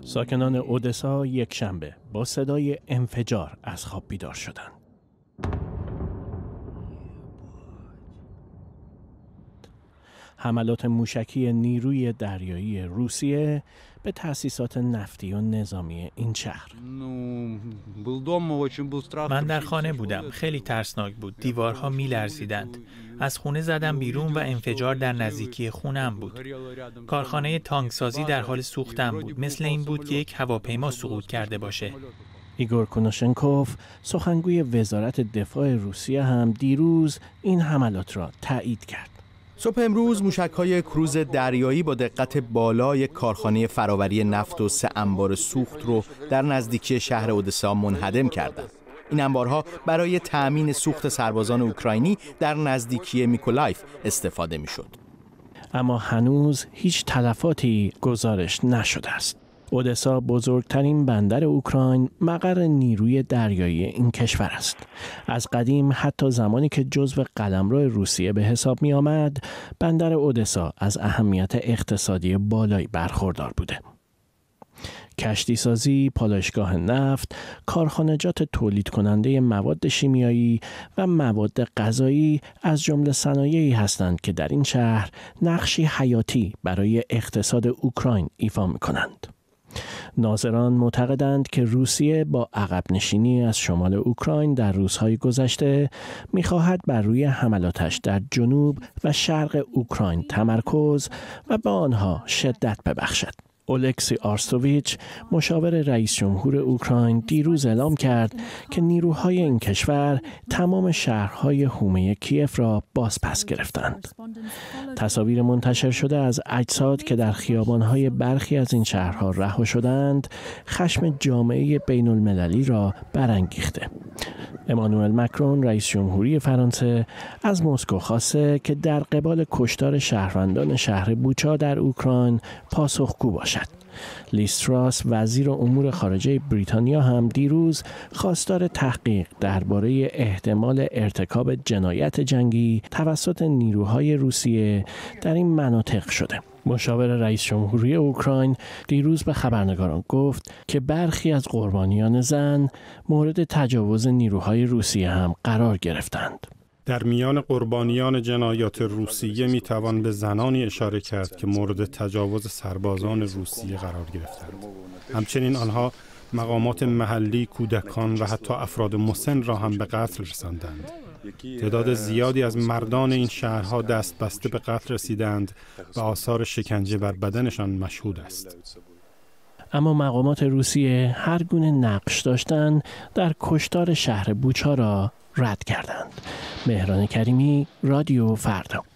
ساکنان اودسا یک شنبه با صدای انفجار از خواب بیدار شدند. حملات موشکی نیروی دریایی روسیه به تأسیسات نفتی و نظامی این شهر من در خانه بودم خیلی ترسناک بود دیوارها می لرزیدند از خونه زدم بیرون و انفجار در نزدیکی خونم بود کارخانه تانکسازی در حال سوختن بود مثل این بود که یک هواپیما سقوط کرده باشه ایگور کوناشنکوف، سخنگوی وزارت دفاع روسیه هم دیروز این حملات را تایید کرد صبح امروز موشک های کروز دریایی با دقت بالای کارخانه فراوری نفت و سه انبار سوخت رو در نزدیکی شهر اودسا منهدم کردند. این انبارها برای تأمین سوخت سربازان اوکراینی در نزدیکی میکولایف استفاده می شد. اما هنوز هیچ تلفاتی گزارش نشده است. اودسا بزرگترین بندر اوکراین مقر نیروی دریایی این کشور است. از قدیم حتی زمانی که جزو قلمرو روسیه به حساب می آمد، بندر اودسا از اهمیت اقتصادی بالایی برخوردار بوده. کشتی سازی، پالایشگاه نفت، کارخانجات تولید کننده مواد شیمیایی و مواد غذایی از جمله صنایعی هستند که در این شهر نقشی حیاتی برای اقتصاد اوکراین ایفا می کنند. ناظران معتقدند که روسیه با عقب نشینی از شمال اوکراین در روزهای گذشته میخواهد بر روی حملاتش در جنوب و شرق اوکراین تمرکز و به آنها شدت ببخشد. اولکسی آرسوویچ مشاور رئیس جمهور اوکراین دیروز اعلام کرد که نیروهای این کشور تمام شهرهای حومه کیف را بازپس گرفتند. تصاویر منتشر شده از اجساد که در خیابانهای برخی از این شهرها رها شدند، خشم جامعه بین المللی را برانگیخته. امانوئل مکرون رئیس جمهوری فرانسه از مسکو خواسته که در قبال کشتار شهروندان شهر بوچا در اوکراین پاسخگو باشد. لیستراس وزیر امور خارجه بریتانیا هم دیروز خواستار تحقیق درباره احتمال ارتکاب جنایت جنگی توسط نیروهای روسیه در این مناطق شده. مشاور رئیس جمهوری اوکراین دیروز به خبرنگاران گفت که برخی از قربانیان زن مورد تجاوز نیروهای روسیه هم قرار گرفتند. در میان قربانیان جنایات روسیه می توان به زنانی اشاره کرد که مورد تجاوز سربازان روسیه قرار گرفتند. همچنین آنها مقامات محلی، کودکان و حتی افراد مسن را هم به قتل رساندند. تعداد زیادی از مردان این شهرها دست بسته به قتل رسیدند و آثار شکنجه بر بدنشان مشهود است. اما مقامات روسیه هر گونه نقش داشتن در کشتار شهر بوچا را رد کردند. مهران کریمی، رادیو فردا.